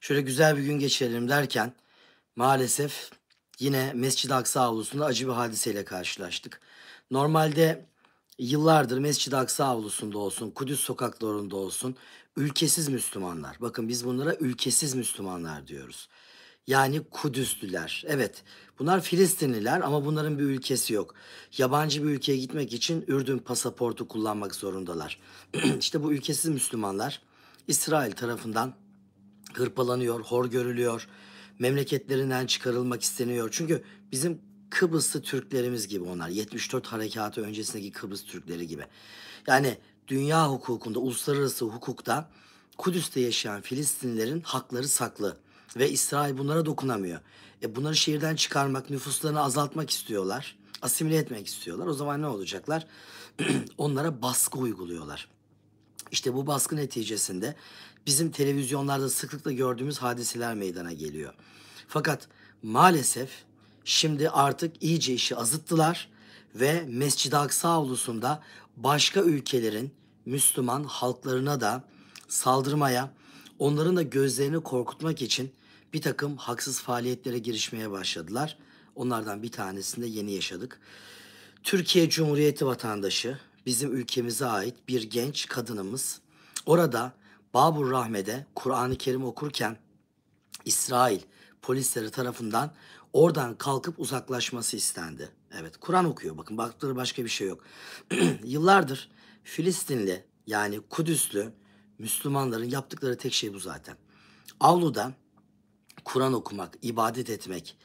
şöyle güzel bir gün geçirelim derken maalesef yine Mescid-i Aksa avlusunda acı bir hadiseyle karşılaştık. Normalde yıllardır Mescid-i Aksa avlusunda olsun, Kudüs sokaklarında olsun ülkesiz Müslümanlar. Bakın biz bunlara ülkesiz Müslümanlar diyoruz. Yani Kudüslüler. Evet bunlar Filistinliler ama bunların bir ülkesi yok. Yabancı bir ülkeye gitmek için Ürdün pasaportu kullanmak zorundalar. İşte bu ülkesiz Müslümanlar İsrail tarafından hırpalanıyor, hor görülüyor. Memleketlerinden çıkarılmak isteniyor. Çünkü bizim Kıbrıslı Türklerimiz gibi onlar. 74 harekatı öncesindeki Kıbrıs Türkleri gibi. Yani dünya hukukunda, uluslararası hukukta Kudüs'te yaşayan Filistinlilerin hakları saklı. Ve İsrail bunlara dokunamıyor. E bunları şehirden çıkarmak, nüfuslarını azaltmak istiyorlar. Asimile etmek istiyorlar. O zaman ne olacaklar? Onlara baskı uyguluyorlar. İşte bu baskı neticesinde bizim televizyonlarda sıklıkla gördüğümüz hadiseler meydana geliyor. Fakat maalesef şimdi artık iyice işi azıttılar ve Mescid-i Aksa ulusunda başka ülkelerin Müslüman halklarına da saldırmaya, onların da gözlerini korkutmak için bir takım haksız faaliyetlere girişmeye başladılar. Onlardan bir tanesini de yeni yaşadık. Türkiye Cumhuriyeti vatandaşı, bizim ülkemize ait bir genç kadınımız orada Babur Rahme'de Kur'an-ı Kerim okurken İsrail polisleri tarafından oradan kalkıp uzaklaşması istendi. Evet Kur'an okuyor bakın baktıkları başka bir şey yok. Yıllardır Filistinli yani Kudüslü Müslümanların yaptıkları tek şey bu zaten. Avluda Kur'an okumak, ibadet etmek,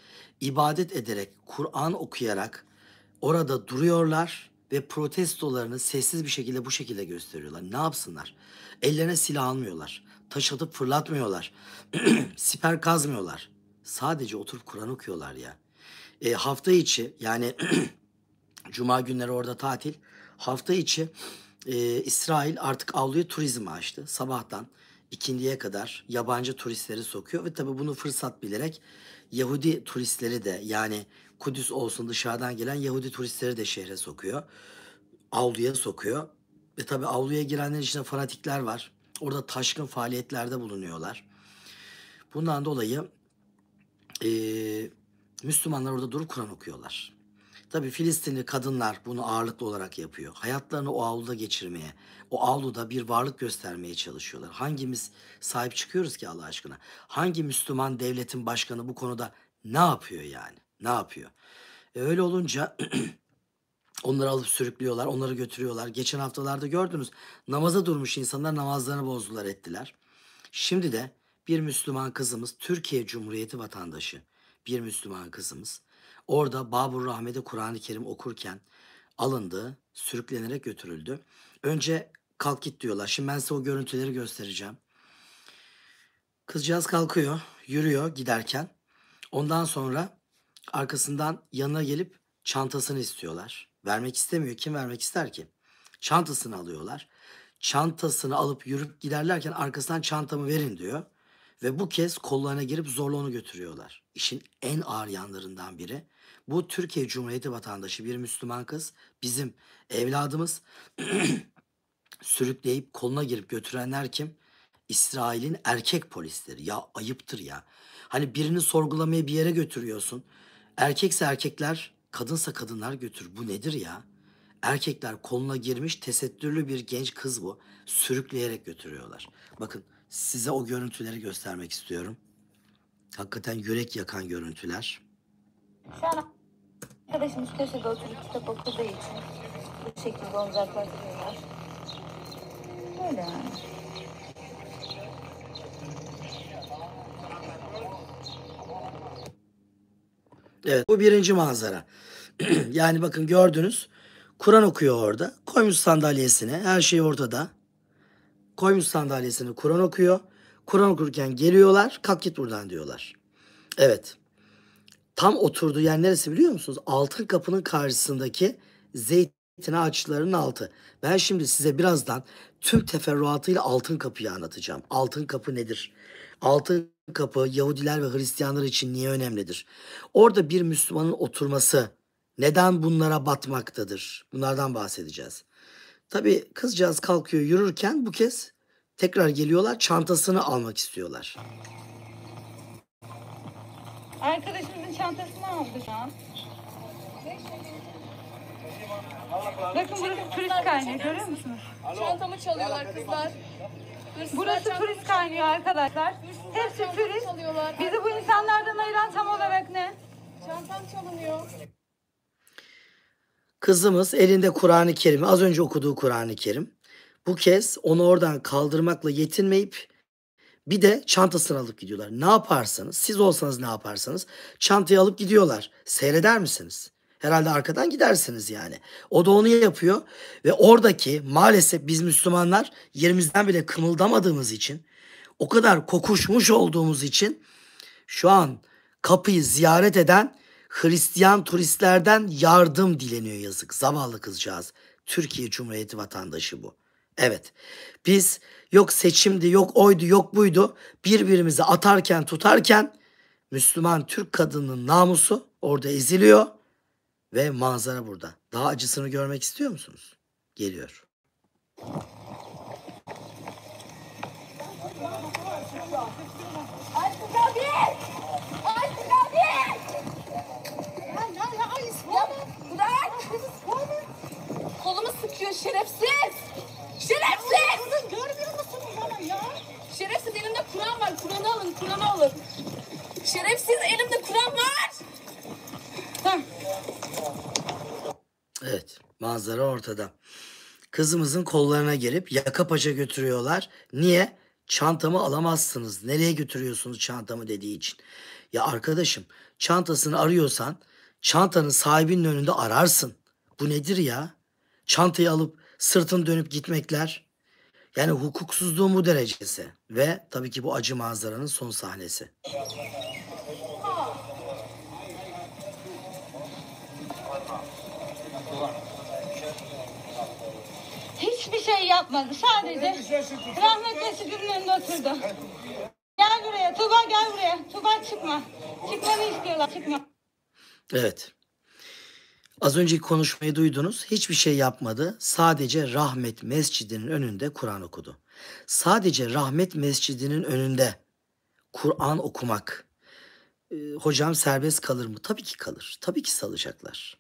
ibadet ederek, Kur'an okuyarak orada duruyorlar ve protestolarını sessiz bir şekilde bu şekilde gösteriyorlar. Ne yapsınlar? Ellerine silah almıyorlar. Taş atıp fırlatmıyorlar. Siper kazmıyorlar. Sadece oturup Kur'an okuyorlar ya. E, hafta içi yani cuma günleri orada tatil. Hafta içi e, İsrail artık avluyu turizme açtı. Sabahtan ikindiye kadar yabancı turistleri sokuyor ve tabi bunu fırsat bilerek Yahudi turistleri de yani Kudüs olsun dışarıdan gelen Yahudi turistleri de şehre sokuyor. Avluya sokuyor. Ve tabi avluya girenler içinde fanatikler var. Orada taşkın faaliyetlerde bulunuyorlar. Bundan dolayı e, Müslümanlar orada durup Kur'an okuyorlar. Tabii Filistinli kadınlar bunu ağırlıklı olarak yapıyor. Hayatlarını o avluda geçirmeye, o avluda bir varlık göstermeye çalışıyorlar. Hangimiz sahip çıkıyoruz ki Allah aşkına? Hangi Müslüman devletin başkanı bu konuda ne yapıyor yani? Ne yapıyor? E öyle olunca onları alıp sürüklüyorlar, onları götürüyorlar. Geçen haftalarda gördünüz namaza durmuş insanlar namazlarını bozdular ettiler. Şimdi de bir Müslüman kızımız Türkiye Cumhuriyeti vatandaşı bir Müslüman kızımız Orada Babur Rahmet'e Kur'an-ı Kerim okurken alındı, sürüklenerek götürüldü. Önce kalk git diyorlar. Şimdi ben size o görüntüleri göstereceğim. Kızcağız kalkıyor, yürüyor giderken. Ondan sonra arkasından yanına gelip çantasını istiyorlar. Vermek istemiyor. Kim vermek ister ki? Çantasını alıyorlar. Çantasını alıp yürüp giderlerken arkasından çantamı verin diyor. Ve bu kez kollarına girip zorla onu götürüyorlar. İşin en ağır yanlarından biri. Bu Türkiye Cumhuriyeti vatandaşı bir Müslüman kız bizim evladımız sürükleyip koluna girip götürenler kim? İsrail'in erkek polisleri. Ya ayıptır ya. Hani birini sorgulamaya bir yere götürüyorsun. Erkekse erkekler, kadınsa kadınlar götür. Bu nedir ya? Erkekler koluna girmiş tesettürlü bir genç kız bu. Sürükleyerek götürüyorlar. Bakın size o görüntüleri göstermek istiyorum. Hakikaten yürek yakan görüntüler. Şu an arkadaşımız köşede oturup kitap okuduğu için bu şekilde onu uzaklaştırıyorlar. Böyle Evet bu birinci manzara. yani bakın gördünüz. Kur'an okuyor orada. Koymuş sandalyesine. Her şey ortada koymuş sandalyesini Kur'an okuyor. Kur'an okurken geliyorlar kalk git buradan diyorlar. Evet. Tam oturduğu yer neresi biliyor musunuz? Altın kapının karşısındaki zeytin ağaçlarının altı. Ben şimdi size birazdan tüm teferruatıyla altın kapıyı anlatacağım. Altın kapı nedir? Altın kapı Yahudiler ve Hristiyanlar için niye önemlidir? Orada bir Müslümanın oturması neden bunlara batmaktadır? Bunlardan bahsedeceğiz. Tabii kızcağız kalkıyor yürürken bu kez tekrar geliyorlar çantasını almak istiyorlar. Arkadaşımızın çantasını aldı şu an. Bakın burası turist kaynıyor görüyor musunuz? Çantamı çalıyorlar kızlar. Burası turist kaynıyor arkadaşlar. Hepsi turist. Bizi bu insanlardan ayıran tam olarak ne? Çantam çalınıyor. Kızımız elinde Kur'an-ı Kerim, az önce okuduğu Kur'an-ı Kerim. Bu kez onu oradan kaldırmakla yetinmeyip bir de çantasını alıp gidiyorlar. Ne yaparsanız, siz olsanız ne yaparsanız çantayı alıp gidiyorlar. Seyreder misiniz? Herhalde arkadan gidersiniz yani. O da onu yapıyor ve oradaki maalesef biz Müslümanlar yerimizden bile kımıldamadığımız için o kadar kokuşmuş olduğumuz için şu an kapıyı ziyaret eden Hristiyan turistlerden yardım dileniyor yazık. Zavallı kızcağız. Türkiye Cumhuriyeti vatandaşı bu. Evet. Biz yok seçimdi, yok oydu, yok buydu. Birbirimizi atarken, tutarken Müslüman Türk kadının namusu orada eziliyor ve manzara burada. Daha acısını görmek istiyor musunuz? Geliyor. Şerefsiz! Şerefsiz! Burada görmüyor musunuz ama ya? Şerefsiz elimde Kur'an var. Kur'an'ı alın, Kur'an'ı alın. Şerefsiz elimde Kur'an var. Heh. Evet, manzara ortada. Kızımızın kollarına gelip yaka paça götürüyorlar. Niye? Çantamı alamazsınız. Nereye götürüyorsunuz çantamı dediği için. Ya arkadaşım çantasını arıyorsan çantanın sahibinin önünde ararsın. Bu nedir ya? çantayı alıp sırtını dönüp gitmekler. Yani hukuksuzluğun bu derecesi ve tabii ki bu acı manzaranın son sahnesi. Hiçbir şey yapmadı. Sadece rahmetli Sibir'in önünde oturdu. Gel buraya. Tuba gel buraya. Tuba çıkma. Çıkmanı istiyorlar. Çıkma. Evet. Az önceki konuşmayı duydunuz. Hiçbir şey yapmadı. Sadece Rahmet Mescidi'nin önünde Kur'an okudu. Sadece Rahmet Mescidi'nin önünde Kur'an okumak. E, hocam serbest kalır mı? Tabii ki kalır. Tabii ki salacaklar.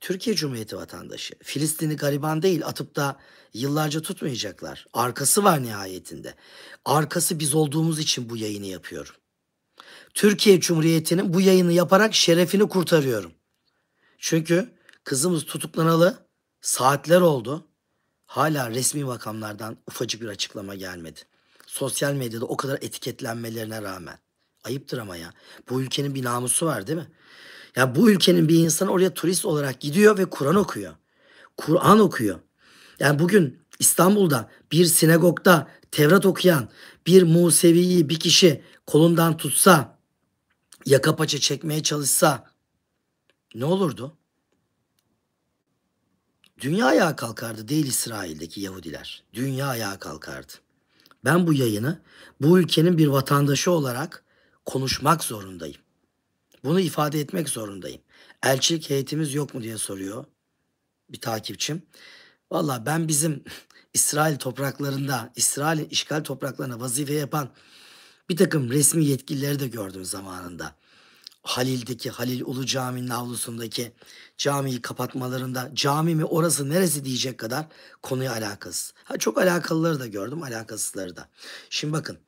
Türkiye Cumhuriyeti vatandaşı. Filistin'i gariban değil atıp da yıllarca tutmayacaklar. Arkası var nihayetinde. Arkası biz olduğumuz için bu yayını yapıyorum. Türkiye Cumhuriyeti'nin bu yayını yaparak şerefini kurtarıyorum. Çünkü kızımız tutuklanalı saatler oldu. Hala resmi makamlardan ufacık bir açıklama gelmedi. Sosyal medyada o kadar etiketlenmelerine rağmen. Ayıptır ama ya. Bu ülkenin bir namusu var değil mi? Ya bu ülkenin bir insan oraya turist olarak gidiyor ve Kur'an okuyor. Kur'an okuyor. Yani bugün İstanbul'da bir sinagogda Tevrat okuyan bir Musevi'yi bir kişi kolundan tutsa, yaka paça çekmeye çalışsa ne olurdu? Dünya ayağa kalkardı değil İsrail'deki Yahudiler. Dünya ayağa kalkardı. Ben bu yayını bu ülkenin bir vatandaşı olarak konuşmak zorundayım. Bunu ifade etmek zorundayım. Elçilik heyetimiz yok mu diye soruyor bir takipçim. Valla ben bizim İsrail topraklarında, İsrail işgal topraklarına vazife yapan bir takım resmi yetkilileri de gördüm zamanında. Halil'deki Halil Ulu Camii'nin avlusundaki camiyi kapatmalarında cami mi orası neresi diyecek kadar konuya alakasız. Ha, çok alakalıları da gördüm alakasızları da. Şimdi bakın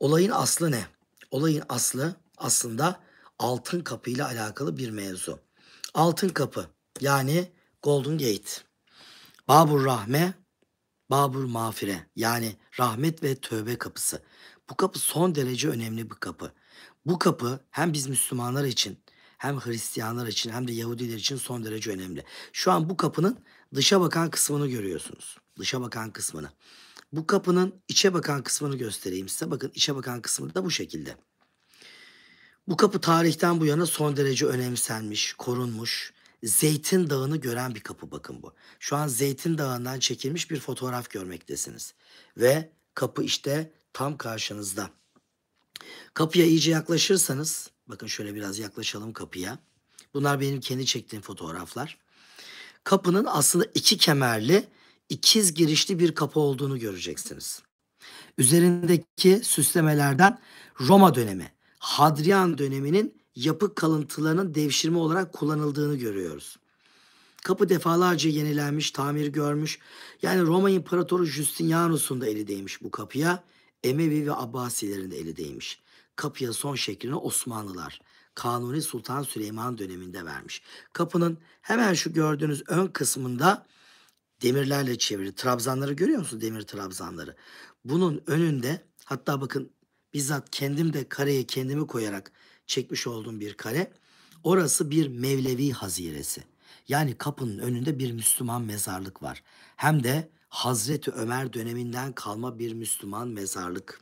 olayın aslı ne? Olayın aslı aslında altın kapı ile alakalı bir mevzu. Altın kapı yani Golden Gate. Babur Rahme, Babur Mağfire yani rahmet ve tövbe kapısı. Bu kapı son derece önemli bir kapı. Bu kapı hem biz Müslümanlar için hem Hristiyanlar için hem de Yahudiler için son derece önemli. Şu an bu kapının dışa bakan kısmını görüyorsunuz. Dışa bakan kısmını. Bu kapının içe bakan kısmını göstereyim size. Bakın içe bakan kısmı da bu şekilde. Bu kapı tarihten bu yana son derece önemsenmiş, korunmuş. Zeytin Dağı'nı gören bir kapı bakın bu. Şu an Zeytin Dağı'ndan çekilmiş bir fotoğraf görmektesiniz. Ve kapı işte tam karşınızda. Kapıya iyice yaklaşırsanız, bakın şöyle biraz yaklaşalım kapıya. Bunlar benim kendi çektiğim fotoğraflar. Kapının aslında iki kemerli, ikiz girişli bir kapı olduğunu göreceksiniz. Üzerindeki süslemelerden Roma dönemi, Hadrian döneminin yapı kalıntılarının devşirme olarak kullanıldığını görüyoruz. Kapı defalarca yenilenmiş, tamir görmüş. Yani Roma İmparatoru Justinianus'un da eli değmiş bu kapıya. Emevi ve Abbasilerin de eli değmiş. Kapıya son şeklini Osmanlılar Kanuni Sultan Süleyman döneminde vermiş. Kapının hemen şu gördüğünüz ön kısmında demirlerle çevrili trabzanları görüyor musunuz? Demir trabzanları. Bunun önünde hatta bakın bizzat kendim de kareye kendimi koyarak çekmiş olduğum bir kare. Orası bir Mevlevi haziresi. Yani kapının önünde bir Müslüman mezarlık var. Hem de Hazreti Ömer döneminden kalma bir Müslüman mezarlık.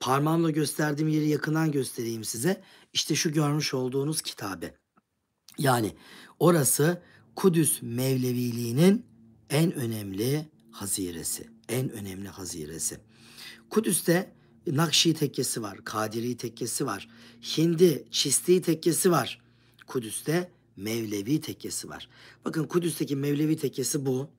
Parmağımla gösterdiğim yeri yakından göstereyim size. İşte şu görmüş olduğunuz kitabe. Yani orası Kudüs Mevleviliğinin en önemli haziresi. En önemli haziresi. Kudüs'te Nakşi tekkesi var, Kadiri tekkesi var, Hindi, Çisti tekkesi var. Kudüs'te Mevlevi tekkesi var. Bakın Kudüs'teki Mevlevi tekkesi bu.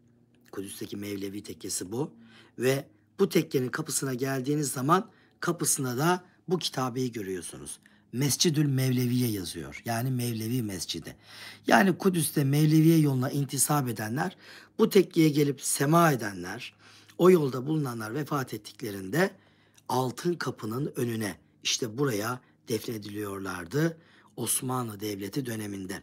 Kudüs'teki Mevlevi tekkesi bu. Ve bu tekkenin kapısına geldiğiniz zaman kapısına da bu kitabeyi görüyorsunuz. Mescidül Mevleviye yazıyor. Yani Mevlevi Mescidi. Yani Kudüs'te Mevleviye yoluna intisap edenler, bu tekkiye gelip sema edenler, o yolda bulunanlar vefat ettiklerinde altın kapının önüne işte buraya defnediliyorlardı Osmanlı Devleti döneminde.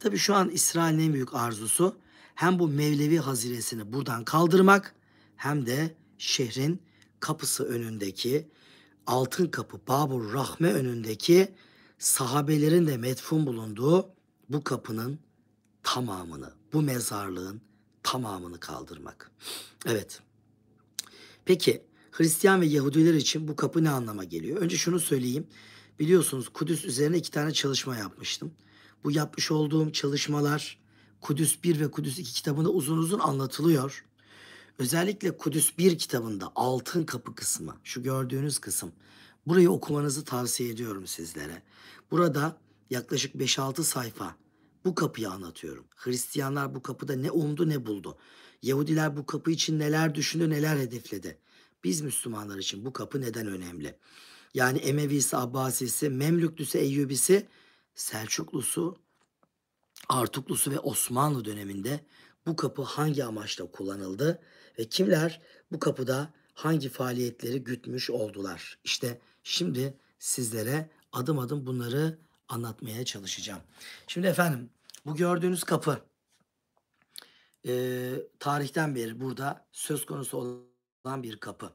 Tabii şu an İsrail'in en büyük arzusu hem bu Mevlevi hazinesini buradan kaldırmak hem de şehrin kapısı önündeki altın kapı Babur Rahme önündeki sahabelerin de metfun bulunduğu bu kapının tamamını, bu mezarlığın tamamını kaldırmak. Evet. Peki Hristiyan ve Yahudiler için bu kapı ne anlama geliyor? Önce şunu söyleyeyim. Biliyorsunuz Kudüs üzerine iki tane çalışma yapmıştım. Bu yapmış olduğum çalışmalar Kudüs 1 ve Kudüs 2 kitabında uzun uzun anlatılıyor. Özellikle Kudüs 1 kitabında altın kapı kısmı, şu gördüğünüz kısım. Burayı okumanızı tavsiye ediyorum sizlere. Burada yaklaşık 5-6 sayfa bu kapıyı anlatıyorum. Hristiyanlar bu kapıda ne umdu ne buldu. Yahudiler bu kapı için neler düşündü neler hedefledi. Biz Müslümanlar için bu kapı neden önemli? Yani Emevisi, Abbasisi, Memlüklüsü, Eyyubisi, Selçuklusu, Artuklusu ve Osmanlı döneminde bu kapı hangi amaçla kullanıldı ve kimler bu kapıda hangi faaliyetleri gütmüş oldular? İşte şimdi sizlere adım adım bunları anlatmaya çalışacağım. Şimdi efendim bu gördüğünüz kapı e, tarihten beri burada söz konusu olan bir kapı.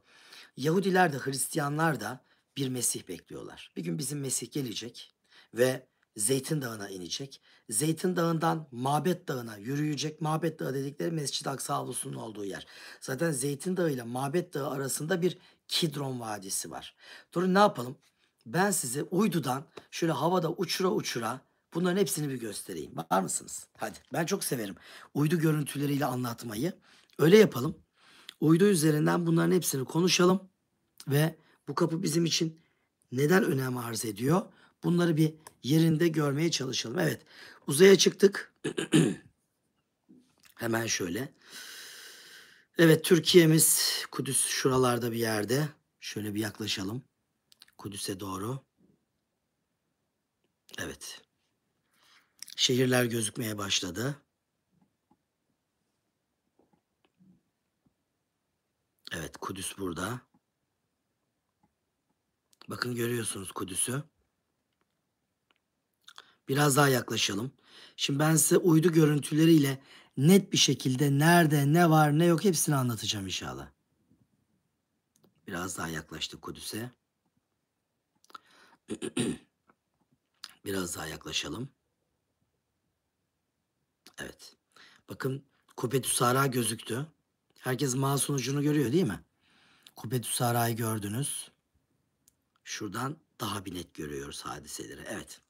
Yahudiler de Hristiyanlar da bir Mesih bekliyorlar. Bir gün bizim Mesih gelecek ve Zeytin Dağı'na inecek. Zeytin Dağı'ndan Mabet Dağı'na yürüyecek. Mabet Dağı dedikleri mescid Aksa avlusunun olduğu yer. Zaten Zeytin Dağı ile Mabet Dağı arasında bir Kidron Vadisi var. Durun ne yapalım? Ben size uydudan şöyle havada uçura uçura bunların hepsini bir göstereyim. Var mısınız? Hadi. Ben çok severim uydu görüntüleriyle anlatmayı. Öyle yapalım. Uydu üzerinden bunların hepsini konuşalım ve bu kapı bizim için neden önem arz ediyor? Bunları bir yerinde görmeye çalışalım. Evet uzaya çıktık. Hemen şöyle. Evet Türkiye'miz Kudüs şuralarda bir yerde. Şöyle bir yaklaşalım. Kudüs'e doğru. Evet. Şehirler gözükmeye başladı. Evet Kudüs burada. Bakın görüyorsunuz Kudüs'ü. Biraz daha yaklaşalım. Şimdi ben size uydu görüntüleriyle net bir şekilde nerede ne var ne yok hepsini anlatacağım inşallah. Biraz daha yaklaştık Kudüs'e. Biraz daha yaklaşalım. Evet. Bakın Kubbetü Sara gözüktü. Herkes mağaz sonucunu görüyor değil mi? Kubbetü Sara'yı gördünüz. Şuradan daha bir net görüyoruz hadiseleri. Evet.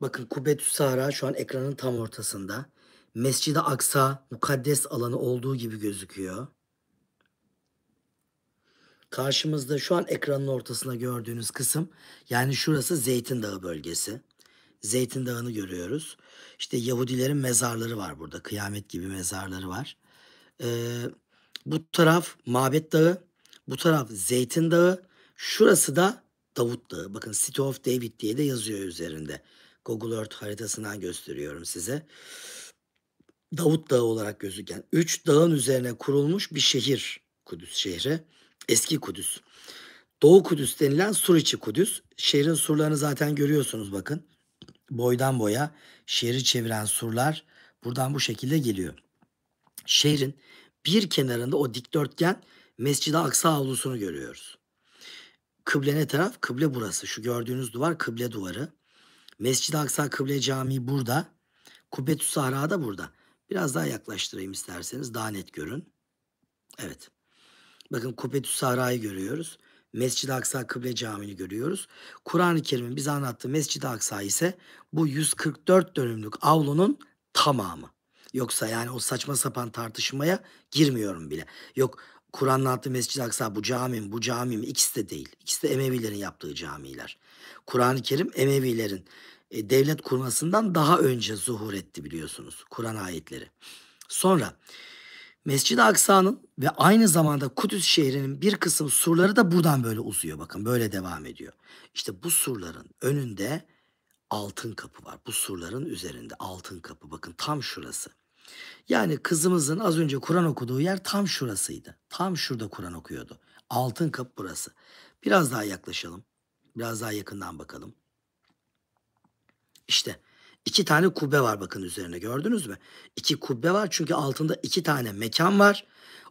Bakın Kubbetüs Sahra şu an ekranın tam ortasında. Mescid-i Aksa mukaddes alanı olduğu gibi gözüküyor. Karşımızda şu an ekranın ortasında gördüğünüz kısım yani şurası Zeytin Dağı bölgesi. Zeytin Dağı'nı görüyoruz. İşte Yahudilerin mezarları var burada. Kıyamet gibi mezarları var. Ee, bu taraf Mabet Dağı. Bu taraf Zeytin Dağı. Şurası da Davut Dağı. Bakın City of David diye de yazıyor üzerinde. Google Earth haritasından gösteriyorum size. Davut Dağı olarak gözüken üç dağın üzerine kurulmuş bir şehir Kudüs şehri. Eski Kudüs. Doğu Kudüs denilen sur içi Kudüs. Şehrin surlarını zaten görüyorsunuz bakın. Boydan boya şehri çeviren surlar buradan bu şekilde geliyor. Şehrin bir kenarında o dikdörtgen Mescid-i Aksa avlusunu görüyoruz. Kıble ne taraf? Kıble burası. Şu gördüğünüz duvar kıble duvarı. Mescid-i Aksa Kıble Camii burada. Kubbetü Sahra da burada. Biraz daha yaklaştırayım isterseniz daha net görün. Evet. Bakın Kubbetü Sahra'yı görüyoruz. Mescid-i Aksa Kıble Camii'ni görüyoruz. Kur'an-ı Kerim'in bize anlattığı Mescid-i Aksa ise bu 144 dönümlük avlunun tamamı. Yoksa yani o saçma sapan tartışmaya girmiyorum bile. Yok Kur'an'ın anlattığı Mescid-i Aksa bu camim bu camim ikisi de değil. İkisi de Emevilerin yaptığı camiler. Kur'an-ı Kerim Emevilerin e, devlet kurmasından daha önce zuhur etti biliyorsunuz Kur'an ayetleri. Sonra Mescid-i Aksa'nın ve aynı zamanda Kudüs şehrinin bir kısım surları da buradan böyle uzuyor bakın böyle devam ediyor. İşte bu surların önünde altın kapı var. Bu surların üzerinde altın kapı bakın tam şurası. Yani kızımızın az önce Kur'an okuduğu yer tam şurasıydı. Tam şurada Kur'an okuyordu. Altın kapı burası. Biraz daha yaklaşalım. Biraz daha yakından bakalım. İşte iki tane kubbe var bakın üzerine gördünüz mü? İki kubbe var çünkü altında iki tane mekan var.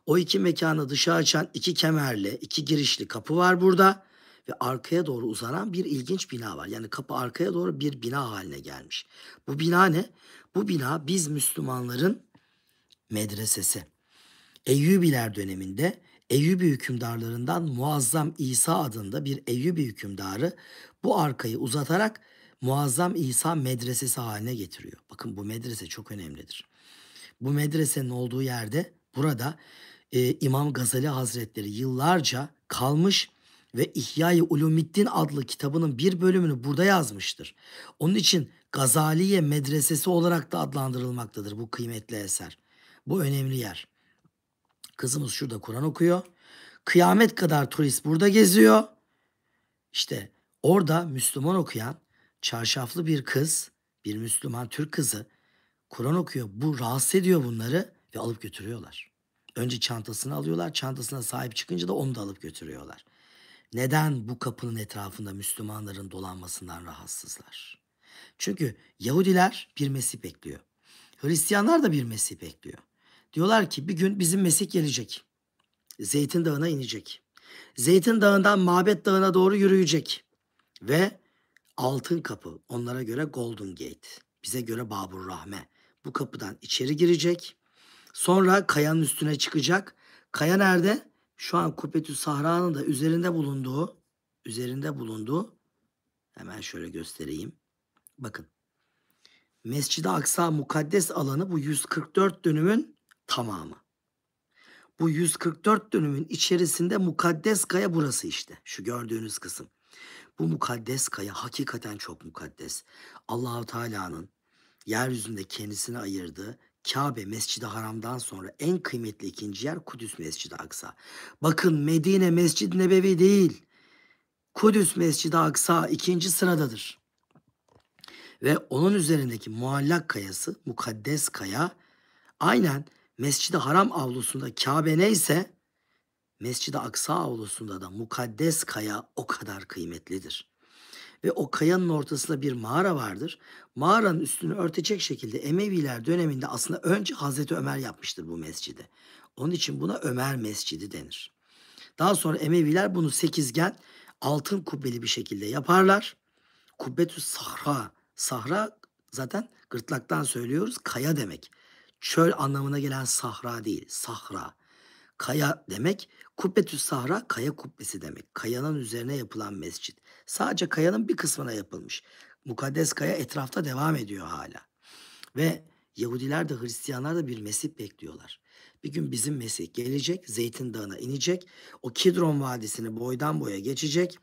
O iki mekanı dışa açan iki kemerli, iki girişli kapı var burada. Ve arkaya doğru uzanan bir ilginç bina var. Yani kapı arkaya doğru bir bina haline gelmiş. Bu bina ne? Bu bina biz Müslümanların medresesi. Eyyubiler döneminde Eyyubi hükümdarlarından Muazzam İsa adında bir Eyyubi hükümdarı bu arkayı uzatarak Muazzam İsa medresesi haline getiriyor. Bakın bu medrese çok önemlidir. Bu medresenin olduğu yerde burada e, İmam Gazali Hazretleri yıllarca kalmış ve İhya-i Ulumiddin adlı kitabının bir bölümünü burada yazmıştır. Onun için Gazaliye Medresesi olarak da adlandırılmaktadır bu kıymetli eser. Bu önemli yer. Kızımız şurada Kur'an okuyor. Kıyamet kadar turist burada geziyor. İşte orada Müslüman okuyan çarşaflı bir kız, bir Müslüman Türk kızı Kur'an okuyor. Bu rahatsız ediyor bunları ve alıp götürüyorlar. Önce çantasını alıyorlar. Çantasına sahip çıkınca da onu da alıp götürüyorlar. Neden bu kapının etrafında Müslümanların dolanmasından rahatsızlar? Çünkü Yahudiler bir Mesih bekliyor. Hristiyanlar da bir Mesih bekliyor. Diyorlar ki bir gün bizim Mesih gelecek. Zeytin Dağı'na inecek. Zeytin Dağı'ndan Mabet Dağı'na doğru yürüyecek. Ve altın kapı onlara göre Golden Gate. Bize göre Babur Rahme. Bu kapıdan içeri girecek. Sonra kayanın üstüne çıkacak. Kaya nerede? Şu an Kubbetü Sahra'nın da üzerinde bulunduğu, üzerinde bulunduğu hemen şöyle göstereyim. Bakın. Mescid-i Aksa mukaddes alanı bu 144 dönümün tamamı. Bu 144 dönümün içerisinde mukaddes kaya burası işte. Şu gördüğünüz kısım. Bu mukaddes kaya hakikaten çok mukaddes. Allahu Teala'nın yeryüzünde kendisini ayırdığı Kabe Mescid-i Haram'dan sonra en kıymetli ikinci yer Kudüs Mescid-i Aksa. Bakın Medine Mescid-i Nebevi değil. Kudüs Mescid-i Aksa ikinci sıradadır. Ve onun üzerindeki muallak kayası, mukaddes kaya aynen Mescid-i Haram avlusunda Kabe neyse Mescid-i Aksa avlusunda da mukaddes kaya o kadar kıymetlidir. Ve o kayanın ortasında bir mağara vardır. Mağaranın üstünü örtecek şekilde Emeviler döneminde aslında önce Hazreti Ömer yapmıştır bu mescidi. Onun için buna Ömer Mescidi denir. Daha sonra Emeviler bunu sekizgen altın kubbeli bir şekilde yaparlar. Kubbetü Sahra. Sahra zaten gırtlaktan söylüyoruz kaya demek çöl anlamına gelen sahra değil, sahra. Kaya demek, kubbetü sahra kaya kubbesi demek. Kayanın üzerine yapılan mescit. Sadece kayanın bir kısmına yapılmış. Mukaddes kaya etrafta devam ediyor hala. Ve Yahudiler de Hristiyanlar da bir Mesih bekliyorlar. Bir gün bizim Mesih gelecek, Zeytin Dağı'na inecek, o Kidron Vadisi'ni boydan boya geçecek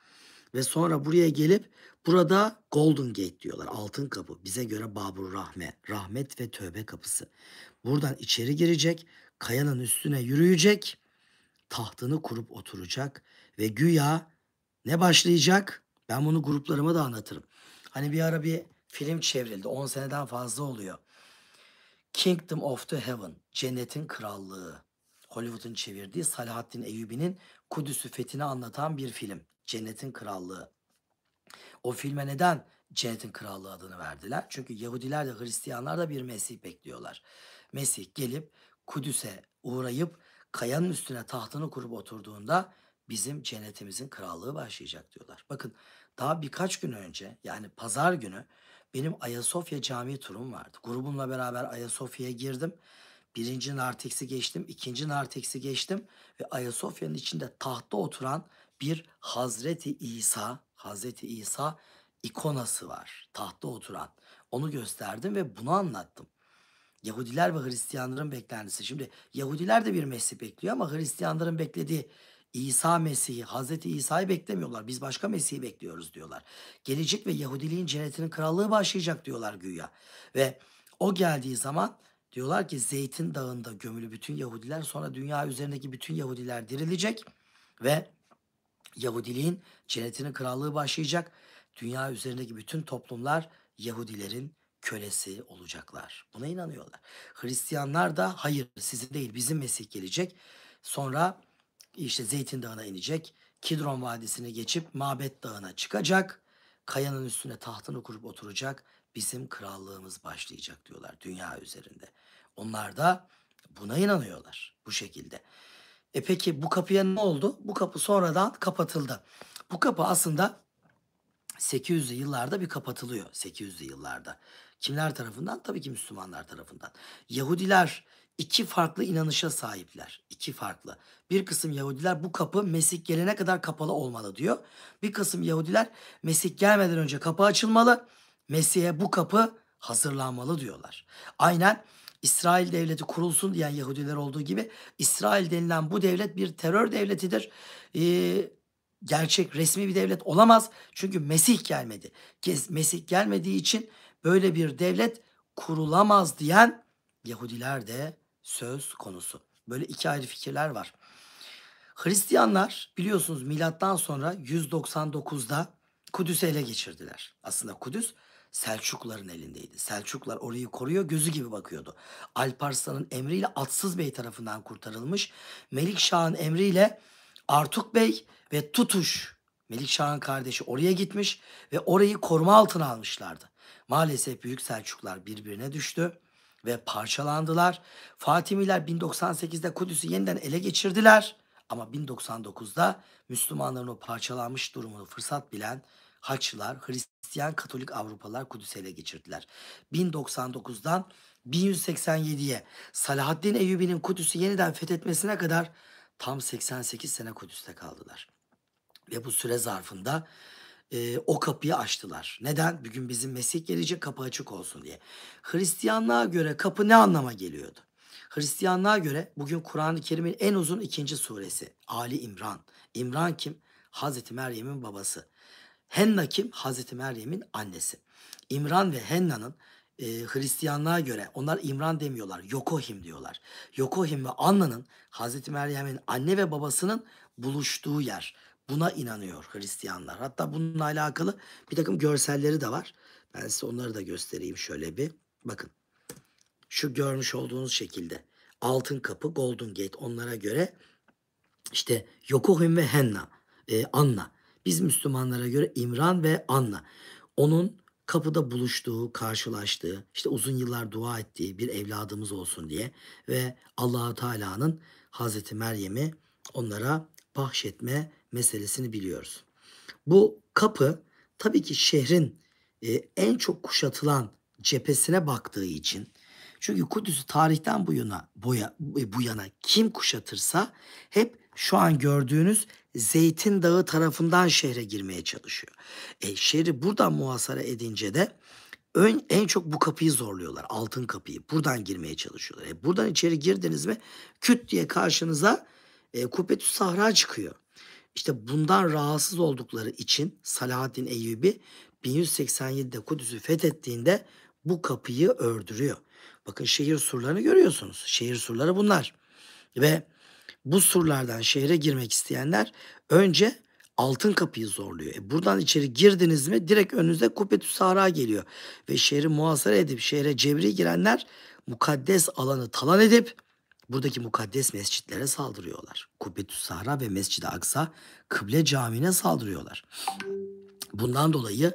ve sonra buraya gelip burada Golden Gate diyorlar. Altın kapı. Bize göre Babur Rahme. Rahmet ve tövbe kapısı. Buradan içeri girecek. Kayanın üstüne yürüyecek. Tahtını kurup oturacak. Ve güya ne başlayacak? Ben bunu gruplarıma da anlatırım. Hani bir ara bir film çevrildi. 10 seneden fazla oluyor. Kingdom of the Heaven. Cennetin Krallığı. Hollywood'un çevirdiği Salahattin Eyyubi'nin Kudüs'ü fethini anlatan bir film. Cennetin Krallığı. O filme neden Cennetin Krallığı adını verdiler? Çünkü Yahudiler de Hristiyanlar da bir Mesih bekliyorlar. Mesih gelip Kudüs'e uğrayıp kayanın üstüne tahtını kurup oturduğunda bizim cennetimizin krallığı başlayacak diyorlar. Bakın daha birkaç gün önce yani pazar günü benim Ayasofya Camii turum vardı. Grubumla beraber Ayasofya'ya girdim. Birinci Nartex'i geçtim, ikinci Nartex'i geçtim ve Ayasofya'nın içinde tahtta oturan bir Hazreti İsa, Hazreti İsa ikonası var. tahtta oturan. Onu gösterdim ve bunu anlattım. Yahudiler ve Hristiyanların beklentisi. Şimdi Yahudiler de bir Mesih bekliyor ama Hristiyanların beklediği İsa Mesih'i, Hazreti İsa'yı beklemiyorlar. Biz başka Mesih'i bekliyoruz diyorlar. Gelecek ve Yahudiliğin cennetinin krallığı başlayacak diyorlar güya. Ve o geldiği zaman diyorlar ki Zeytin Dağı'nda gömülü bütün Yahudiler sonra dünya üzerindeki bütün Yahudiler dirilecek ve Yahudiliğin cennetinin krallığı başlayacak. Dünya üzerindeki bütün toplumlar Yahudilerin kölesi olacaklar. Buna inanıyorlar. Hristiyanlar da hayır sizi değil bizim Mesih gelecek. Sonra işte Zeytin Dağı'na inecek. Kidron Vadisi'ni geçip Mabet Dağı'na çıkacak. Kayanın üstüne tahtını kurup oturacak. Bizim krallığımız başlayacak diyorlar dünya üzerinde. Onlar da buna inanıyorlar bu şekilde. E peki bu kapıya ne oldu? Bu kapı sonradan kapatıldı. Bu kapı aslında 800'lü yıllarda bir kapatılıyor. 800'lü yıllarda. Kimler tarafından? Tabii ki Müslümanlar tarafından. Yahudiler iki farklı inanışa sahipler. İki farklı. Bir kısım Yahudiler bu kapı Mesih gelene kadar kapalı olmalı diyor. Bir kısım Yahudiler Mesih gelmeden önce kapı açılmalı. Mesih'e bu kapı hazırlanmalı diyorlar. Aynen İsrail devleti kurulsun diyen Yahudiler olduğu gibi İsrail denilen bu devlet bir terör devletidir. Ee, gerçek resmi bir devlet olamaz. Çünkü Mesih gelmedi. Mesih gelmediği için böyle bir devlet kurulamaz diyen Yahudiler de söz konusu. Böyle iki ayrı fikirler var. Hristiyanlar biliyorsunuz milattan sonra 199'da Kudüs'ü ele geçirdiler. Aslında Kudüs Selçukların elindeydi. Selçuklar orayı koruyor gözü gibi bakıyordu. Alparslan'ın emriyle Atsız Bey tarafından kurtarılmış. Melikşah'ın emriyle Artuk Bey ve Tutuş Melikşah'ın kardeşi oraya gitmiş ve orayı koruma altına almışlardı. Maalesef Büyük Selçuklar birbirine düştü ve parçalandılar. Fatimiler 1098'de Kudüs'ü yeniden ele geçirdiler. Ama 1099'da Müslümanların o parçalanmış durumunu fırsat bilen Haçlılar, Hristiyan Katolik Avrupalılar Kudüs'e ele geçirdiler. 1099'dan 1187'ye Salahaddin Eyyubi'nin Kudüs'ü yeniden fethetmesine kadar tam 88 sene Kudüs'te kaldılar. Ve bu süre zarfında e, o kapıyı açtılar. Neden? Bugün bizim Mesih gelecek kapı açık olsun diye. Hristiyanlığa göre kapı ne anlama geliyordu? Hristiyanlığa göre bugün Kur'an-ı Kerim'in en uzun ikinci suresi Ali İmran. İmran kim? Hazreti Meryem'in babası. Henna kim? Hazreti Meryem'in annesi. İmran ve Henna'nın e, Hristiyanlığa göre onlar İmran demiyorlar. Yokohim diyorlar. Yokohim ve Anna'nın Hazreti Meryem'in anne ve babasının buluştuğu yer. Buna inanıyor Hristiyanlar. Hatta bununla alakalı bir takım görselleri de var. Ben size onları da göstereyim şöyle bir. Bakın şu görmüş olduğunuz şekilde Altın Kapı, Golden Gate onlara göre işte Yokohim ve Henna, e, Anna biz Müslümanlara göre İmran ve Anna. Onun kapıda buluştuğu, karşılaştığı, işte uzun yıllar dua ettiği bir evladımız olsun diye ve Allahu Teala'nın Hazreti Meryem'i onlara bahşetme meselesini biliyoruz. Bu kapı tabii ki şehrin e, en çok kuşatılan cephesine baktığı için çünkü Kudüs'ü tarihten bu yana boya bu yana kim kuşatırsa hep şu an gördüğünüz Zeytin Dağı tarafından şehre girmeye çalışıyor. E, şehri buradan muhasara edince de ön, en çok bu kapıyı zorluyorlar. Altın kapıyı. Buradan girmeye çalışıyorlar. E, buradan içeri girdiniz mi küt diye karşınıza e, Kubbetü Sahra çıkıyor. İşte bundan rahatsız oldukları için Salahaddin Eyyubi 1187'de Kudüs'ü fethettiğinde bu kapıyı ördürüyor. Bakın şehir surlarını görüyorsunuz. Şehir surları bunlar. Ve bu surlardan şehre girmek isteyenler önce altın kapıyı zorluyor. E buradan içeri girdiniz mi direkt önünüze Kubbetü Sahra geliyor. Ve şehri muhasara edip şehre cebri girenler mukaddes alanı talan edip buradaki mukaddes mescitlere saldırıyorlar. Kubbetü Sahra ve Mescid-i Aksa kıble camine saldırıyorlar. Bundan dolayı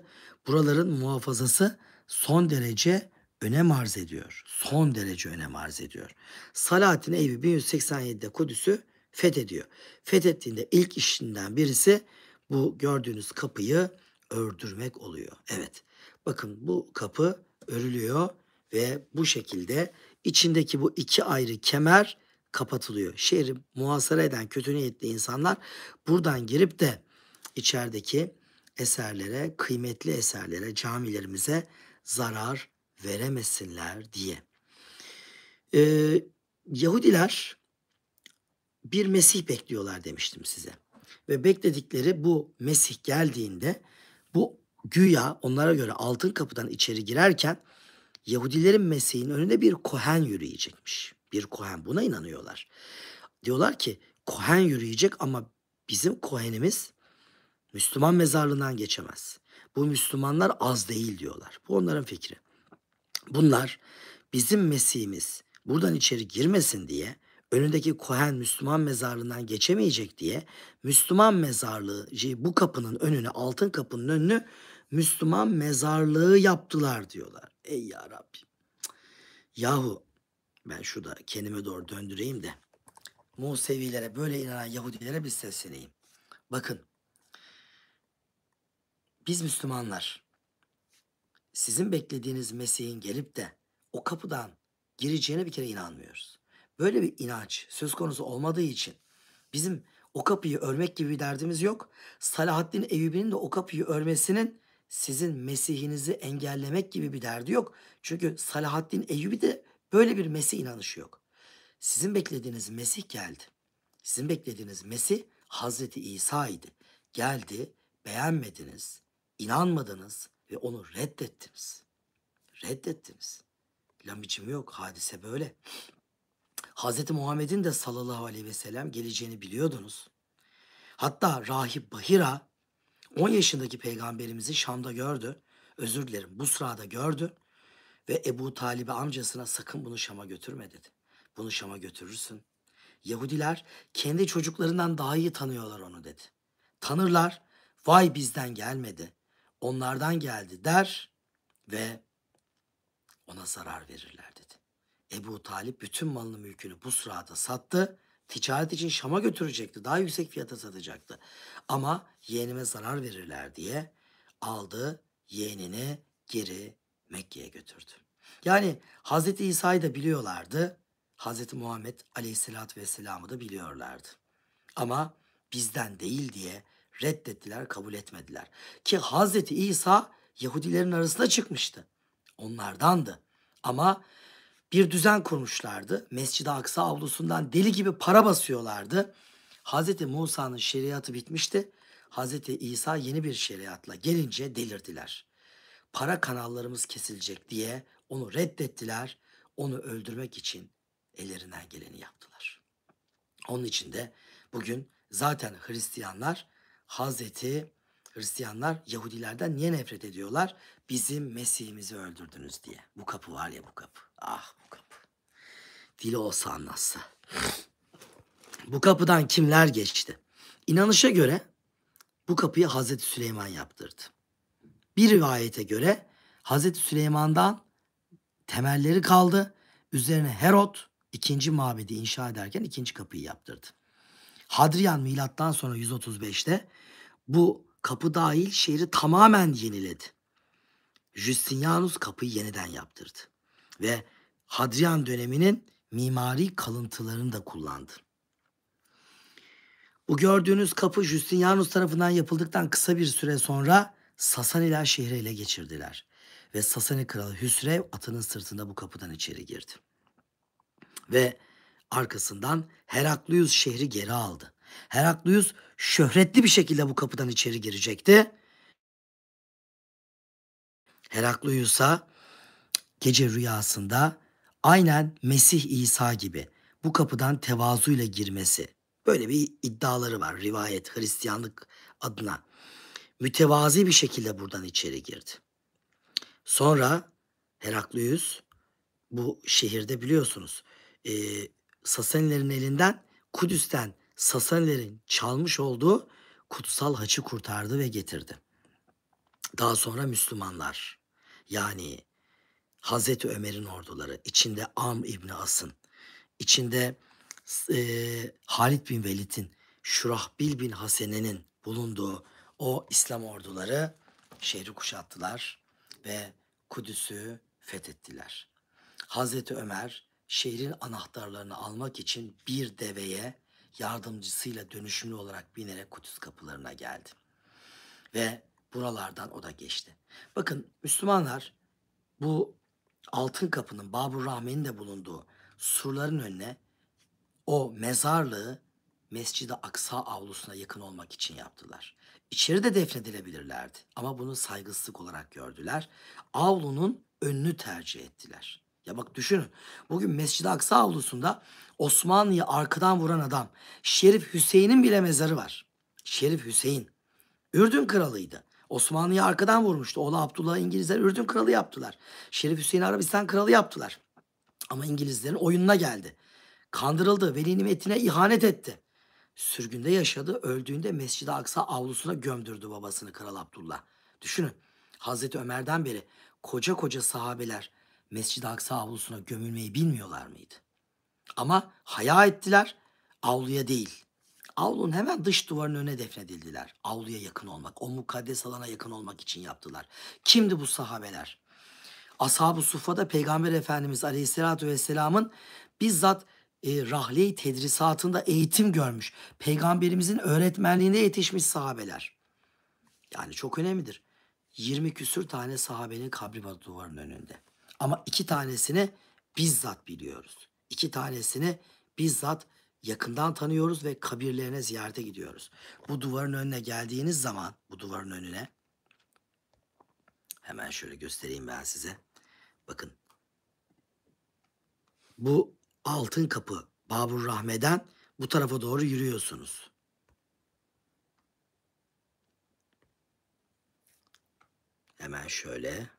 buraların muhafazası son derece önem arz ediyor. Son derece önem arz ediyor. Salahattin Eyüp'ü 1187'de Kudüs'ü fethediyor. Fethettiğinde ilk işinden birisi bu gördüğünüz kapıyı ördürmek oluyor. Evet. Bakın bu kapı örülüyor ve bu şekilde içindeki bu iki ayrı kemer kapatılıyor. Şehri muhasara eden kötü niyetli insanlar buradan girip de içerideki eserlere, kıymetli eserlere, camilerimize zarar veremesinler diye. Ee, Yahudiler bir Mesih bekliyorlar demiştim size. Ve bekledikleri bu Mesih geldiğinde bu güya onlara göre altın kapıdan içeri girerken Yahudilerin Mesih'in önünde bir kohen yürüyecekmiş. Bir kohen buna inanıyorlar. Diyorlar ki kohen yürüyecek ama bizim kohenimiz Müslüman mezarlığından geçemez. Bu Müslümanlar az değil diyorlar. Bu onların fikri. Bunlar bizim Mesih'imiz buradan içeri girmesin diye önündeki Kohen Müslüman mezarlığından geçemeyecek diye Müslüman mezarlığı bu kapının önünü altın kapının önünü Müslüman mezarlığı yaptılar diyorlar. Ey ya Rabbi. Yahu ben şurada kendime doğru döndüreyim de Musevilere böyle inanan Yahudilere bir sesleneyim. Bakın biz Müslümanlar sizin beklediğiniz Mesih'in gelip de o kapıdan gireceğine bir kere inanmıyoruz. Böyle bir inanç söz konusu olmadığı için bizim o kapıyı örmek gibi bir derdimiz yok. Salahaddin Eyyubi'nin de o kapıyı örmesinin sizin Mesih'inizi engellemek gibi bir derdi yok. Çünkü Salahaddin Eyyubi de böyle bir Mesih inanışı yok. Sizin beklediğiniz Mesih geldi. Sizin beklediğiniz Mesih Hazreti İsa idi. Geldi, beğenmediniz, inanmadınız, ve onu reddettiniz. Reddettiniz. Lan biçim yok. Hadise böyle. Hazreti Muhammed'in de sallallahu aleyhi ve sellem geleceğini biliyordunuz. Hatta rahip Bahira 10 yaşındaki peygamberimizi Şam'da gördü. Özür dilerim Busra'da gördü. Ve Ebu Talib'e amcasına sakın bunu Şam'a götürme dedi. Bunu Şam'a götürürsün. Yahudiler kendi çocuklarından daha iyi tanıyorlar onu dedi. Tanırlar. Vay bizden gelmedi onlardan geldi der ve ona zarar verirler dedi. Ebu Talip bütün malını mülkünü bu sırada sattı. Ticaret için Şam'a götürecekti. Daha yüksek fiyata satacaktı. Ama yeğenime zarar verirler diye aldı yeğenini geri Mekke'ye götürdü. Yani Hazreti İsa'yı da biliyorlardı. Hazreti Muhammed Aleyhisselatü Vesselam'ı da biliyorlardı. Ama bizden değil diye reddettiler, kabul etmediler. Ki Hazreti İsa Yahudilerin arasına çıkmıştı. Onlardandı. Ama bir düzen kurmuşlardı. Mescid-i Aksa avlusundan deli gibi para basıyorlardı. Hazreti Musa'nın şeriatı bitmişti. Hazreti İsa yeni bir şeriatla gelince delirdiler. Para kanallarımız kesilecek diye onu reddettiler. Onu öldürmek için ellerinden geleni yaptılar. Onun için de bugün zaten Hristiyanlar Hazreti Hristiyanlar Yahudilerden niye nefret ediyorlar? Bizim Mesih'imizi öldürdünüz diye. Bu kapı var ya bu kapı. Ah bu kapı. Dili olsa anlatsa. bu kapıdan kimler geçti? İnanışa göre bu kapıyı Hazreti Süleyman yaptırdı. Bir rivayete göre Hazreti Süleyman'dan temelleri kaldı. Üzerine Herod ikinci mabedi inşa ederken ikinci kapıyı yaptırdı. Hadrian milattan sonra 135'te bu kapı dahil şehri tamamen yeniledi. Justinianus kapıyı yeniden yaptırdı ve Hadrian döneminin mimari kalıntılarını da kullandı. Bu gördüğünüz kapı Justinianus tarafından yapıldıktan kısa bir süre sonra Sasaniler şehri ele geçirdiler. Ve Sasani kralı Hüsrev atının sırtında bu kapıdan içeri girdi. Ve Arkasından Heraklius şehri geri aldı. Heraklius şöhretli bir şekilde bu kapıdan içeri girecekti. Heraklius'a gece rüyasında aynen Mesih İsa gibi bu kapıdan tevazuyla girmesi. Böyle bir iddiaları var rivayet Hristiyanlık adına. Mütevazi bir şekilde buradan içeri girdi. Sonra Heraklius bu şehirde biliyorsunuz Sasanilerin elinden Kudüs'ten Sasanilerin çalmış olduğu kutsal haçı kurtardı ve getirdi. Daha sonra Müslümanlar yani Hazreti Ömer'in orduları içinde Amr İbni As'ın içinde e, Halid bin Velid'in Şurahbil bin Hasene'nin bulunduğu o İslam orduları şehri kuşattılar ve Kudüs'ü fethettiler. Hazreti Ömer şehrin anahtarlarını almak için bir deveye yardımcısıyla dönüşümlü olarak binerek Kudüs kapılarına geldi. Ve buralardan o da geçti. Bakın Müslümanlar bu altın kapının Babur Rahmi'nin de bulunduğu surların önüne o mezarlığı Mescid-i Aksa avlusuna yakın olmak için yaptılar. İçeri de defnedilebilirlerdi ama bunu saygısızlık olarak gördüler. Avlunun önünü tercih ettiler. Ya bak düşünün. Bugün Mescid-i Aksa avlusunda Osmanlı'yı arkadan vuran adam. Şerif Hüseyin'in bile mezarı var. Şerif Hüseyin. Ürdün kralıydı. Osmanlı'yı arkadan vurmuştu. Oğlu Abdullah İngilizler Ürdün kralı yaptılar. Şerif Hüseyin Arabistan kralı yaptılar. Ama İngilizlerin oyununa geldi. Kandırıldı. Veli nimetine ihanet etti. Sürgünde yaşadı. Öldüğünde Mescid-i Aksa avlusuna gömdürdü babasını Kral Abdullah. Düşünün. Hazreti Ömer'den beri koca koca sahabeler Mescid-i Aksa avlusuna gömülmeyi bilmiyorlar mıydı? Ama haya ettiler avluya değil. Avlunun hemen dış duvarının önüne defnedildiler. Avluya yakın olmak, o mukaddes alana yakın olmak için yaptılar. Kimdi bu sahabeler? Ashab-ı Sufa'da Peygamber Efendimiz Aleyhisselatü Vesselam'ın bizzat e, rahle tedrisatında eğitim görmüş. Peygamberimizin öğretmenliğinde yetişmiş sahabeler. Yani çok önemlidir. 20 küsür tane sahabenin kabri duvarının önünde. Ama iki tanesini bizzat biliyoruz. İki tanesini bizzat yakından tanıyoruz ve kabirlerine ziyarete gidiyoruz. Bu duvarın önüne geldiğiniz zaman, bu duvarın önüne hemen şöyle göstereyim ben size. Bakın. Bu altın kapı Babur Rahme'den bu tarafa doğru yürüyorsunuz. Hemen şöyle.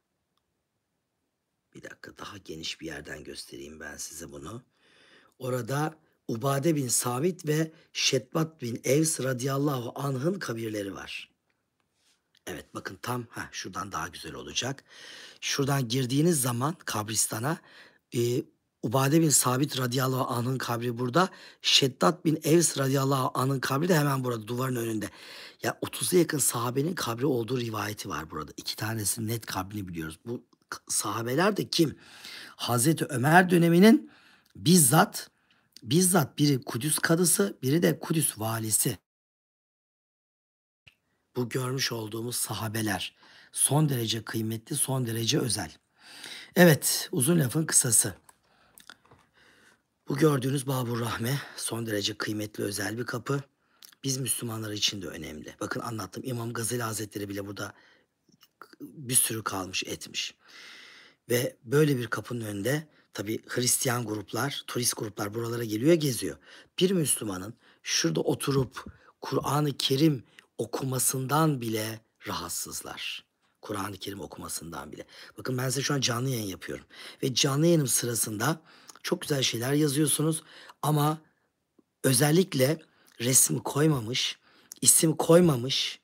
Bir dakika daha geniş bir yerden göstereyim ben size bunu. Orada Ubade bin Sabit ve Şetbat bin Evs radıyallahu anh'ın kabirleri var. Evet bakın tam ha şuradan daha güzel olacak. Şuradan girdiğiniz zaman kabristana e, Ubade bin Sabit radıyallahu anh'ın kabri burada. Şeddat bin Evs radıyallahu anh'ın kabri de hemen burada duvarın önünde. Ya yani 30'a yakın sahabenin kabri olduğu rivayeti var burada. İki tanesinin net kabrini biliyoruz. Bu sahabeler de kim? Hazreti Ömer döneminin bizzat bizzat biri Kudüs kadısı, biri de Kudüs valisi. Bu görmüş olduğumuz sahabeler son derece kıymetli, son derece özel. Evet, uzun lafın kısası. Bu gördüğünüz Babur Rahme son derece kıymetli özel bir kapı. Biz Müslümanlar için de önemli. Bakın anlattım İmam Gazali Hazretleri bile burada bir sürü kalmış etmiş. Ve böyle bir kapının önünde tabi Hristiyan gruplar, turist gruplar buralara geliyor geziyor. Bir Müslümanın şurada oturup Kur'an-ı Kerim okumasından bile rahatsızlar. Kur'an-ı Kerim okumasından bile. Bakın ben size şu an canlı yayın yapıyorum. Ve canlı yayınım sırasında çok güzel şeyler yazıyorsunuz ama özellikle resim koymamış, isim koymamış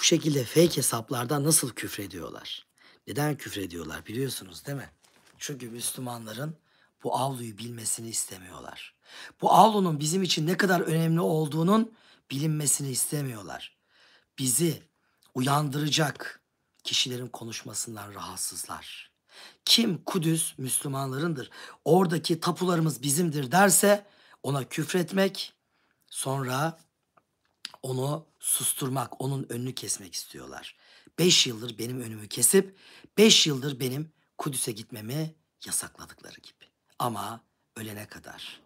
bu şekilde fake hesaplarda nasıl küfrediyorlar? Neden küfrediyorlar biliyorsunuz değil mi? Çünkü Müslümanların bu avluyu bilmesini istemiyorlar. Bu avlunun bizim için ne kadar önemli olduğunun bilinmesini istemiyorlar. Bizi uyandıracak kişilerin konuşmasından rahatsızlar. Kim Kudüs Müslümanlarındır, oradaki tapularımız bizimdir derse ona küfretmek, sonra onu susturmak, onun önünü kesmek istiyorlar. Beş yıldır benim önümü kesip, beş yıldır benim Kudüs'e gitmemi yasakladıkları gibi. Ama ölene kadar,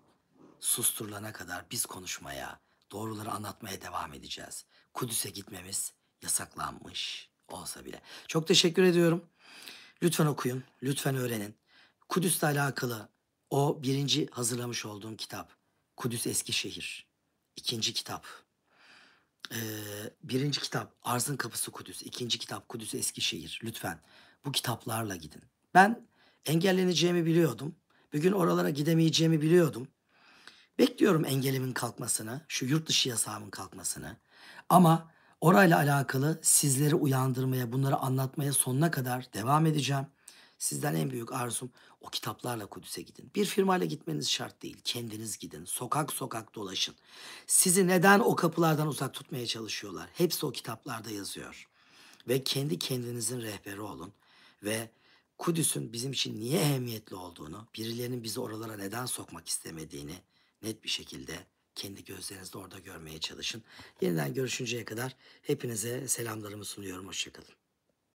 susturulana kadar biz konuşmaya, doğruları anlatmaya devam edeceğiz. Kudüs'e gitmemiz yasaklanmış olsa bile. Çok teşekkür ediyorum. Lütfen okuyun, lütfen öğrenin. Kudüs'le alakalı o birinci hazırlamış olduğum kitap Kudüs Eskişehir. İkinci kitap ee, birinci kitap Arzın Kapısı Kudüs, ikinci kitap Kudüs Eskişehir. Lütfen bu kitaplarla gidin. Ben engelleneceğimi biliyordum. Bir gün oralara gidemeyeceğimi biliyordum. Bekliyorum engelimin kalkmasını, şu yurt dışı yasağımın kalkmasını. Ama orayla alakalı sizleri uyandırmaya, bunları anlatmaya sonuna kadar devam edeceğim. Sizden en büyük arzum o kitaplarla Kudüs'e gidin. Bir firmayla gitmeniz şart değil. Kendiniz gidin. Sokak sokak dolaşın. Sizi neden o kapılardan uzak tutmaya çalışıyorlar? Hepsi o kitaplarda yazıyor. Ve kendi kendinizin rehberi olun. Ve Kudüs'ün bizim için niye ehemmiyetli olduğunu, birilerinin bizi oralara neden sokmak istemediğini net bir şekilde kendi gözlerinizle orada görmeye çalışın. Yeniden görüşünceye kadar hepinize selamlarımı sunuyorum. Hoşçakalın.